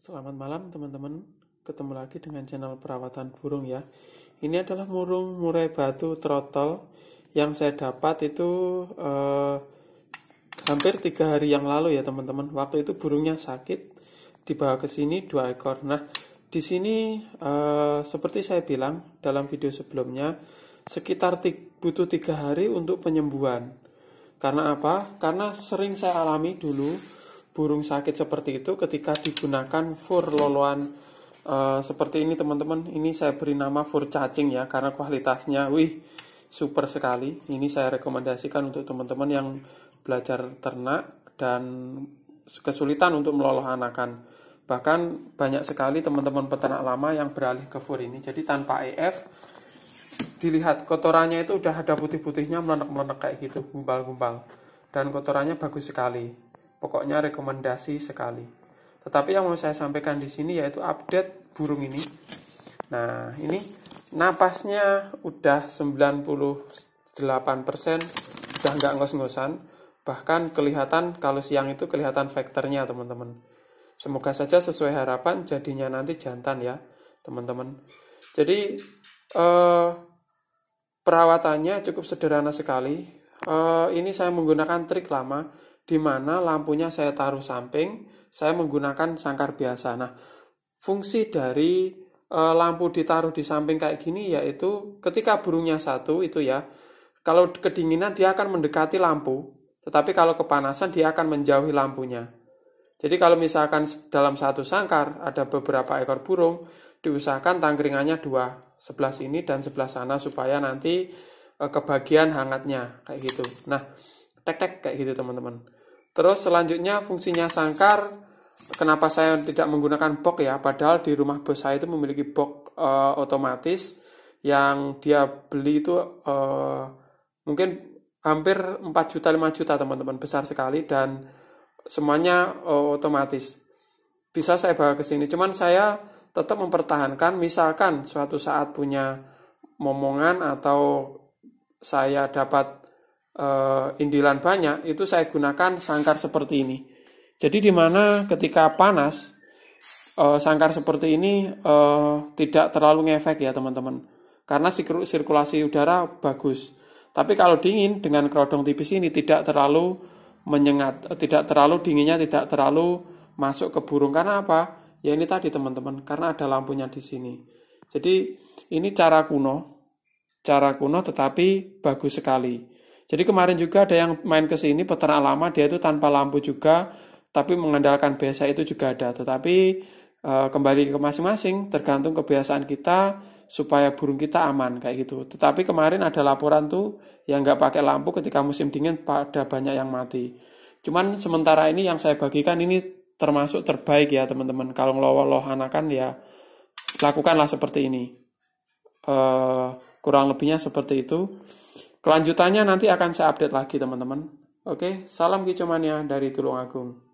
Selamat malam teman-teman, ketemu lagi dengan channel perawatan burung ya. Ini adalah murung murai batu trotol yang saya dapat itu eh, hampir tiga hari yang lalu ya teman-teman. Waktu itu burungnya sakit, dibawa ke sini dua ekor. Nah di sini eh, seperti saya bilang dalam video sebelumnya sekitar butuh tiga hari untuk penyembuhan. Karena apa? Karena sering saya alami dulu burung sakit seperti itu ketika digunakan fur loloan uh, seperti ini teman-teman ini saya beri nama fur cacing ya karena kualitasnya wih super sekali ini saya rekomendasikan untuk teman-teman yang belajar ternak dan kesulitan untuk meloloh anakan bahkan banyak sekali teman-teman peternak lama yang beralih ke fur ini jadi tanpa EF dilihat kotorannya itu udah ada putih-putihnya melenek-melenek kayak gitu gumpal-gumpal dan kotorannya bagus sekali Pokoknya rekomendasi sekali. Tetapi yang mau saya sampaikan di sini yaitu update burung ini. Nah, ini napasnya udah 98%, udah nggak ngos-ngosan. Bahkan kelihatan kalau siang itu kelihatan faktornya, teman-teman. Semoga saja sesuai harapan jadinya nanti jantan ya, teman-teman. Jadi eh, perawatannya cukup sederhana sekali. Eh, ini saya menggunakan trik lama di mana lampunya saya taruh samping, saya menggunakan sangkar biasa. Nah, fungsi dari e, lampu ditaruh di samping kayak gini yaitu ketika burungnya satu itu ya, kalau kedinginan dia akan mendekati lampu, tetapi kalau kepanasan dia akan menjauhi lampunya. Jadi kalau misalkan dalam satu sangkar ada beberapa ekor burung, diusahakan tangkringannya dua, sebelah sini dan sebelah sana supaya nanti eh, kebagian hangatnya kayak gitu. Nah, tek-tek kayak gitu teman-teman. Terus selanjutnya fungsinya sangkar, kenapa saya tidak menggunakan box ya? Padahal di rumah bos saya itu memiliki box e, otomatis yang dia beli itu e, mungkin hampir 4 juta 5 juta teman-teman besar sekali dan semuanya e, otomatis. Bisa saya bawa ke sini. Cuman saya tetap mempertahankan misalkan suatu saat punya momongan atau saya dapat uh, indilan banyak, itu saya gunakan sangkar seperti ini. Jadi di mana ketika panas uh, sangkar seperti ini uh, tidak terlalu ngefek ya teman-teman, karena sirkulasi udara bagus. Tapi kalau dingin dengan kerodong tipis ini tidak terlalu menyengat, tidak terlalu dinginnya tidak terlalu masuk ke burung karena apa? Ya ini tadi teman-teman, karena ada lampunya di sini. Jadi ini cara kuno, cara kuno tetapi bagus sekali. Jadi kemarin juga ada yang main ke sini peternak lama dia itu tanpa lampu juga tapi mengandalkan biasa itu juga ada. Tetapi e, kembali ke masing-masing tergantung kebiasaan kita supaya burung kita aman kayak gitu. Tetapi kemarin ada laporan tuh yang nggak pakai lampu ketika musim dingin pada banyak yang mati. Cuman sementara ini yang saya bagikan ini termasuk terbaik ya teman-teman. Kalau loh anakan ya lakukanlah seperti ini. E, kurang lebihnya seperti itu. Kelanjutannya nanti akan saya update lagi teman-teman. Oke, salam kicomania dari Tulungagung.